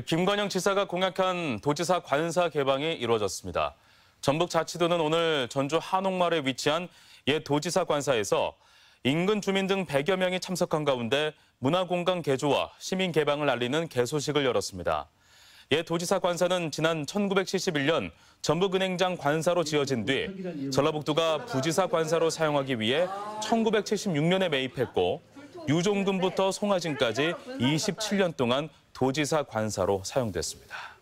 네, 김관영 지사가 공약한 도지사 관사 개방이 이루어졌습니다. 전북 자치도는 오늘 전주 한옥마을에 위치한 옛 도지사 관사에서 인근 주민 등 100여 명이 참석한 가운데 문화공간 개조와 시민 개방을 알리는 개소식을 열었습니다. 옛 도지사 관사는 지난 1971년 전북은행장 관사로 지어진 뒤 전라북도가 부지사 관사로 사용하기 위해 1976년에 매입했고 유종근부터 송하진까지 27년 동안 도지사 관사로 사용됐습니다.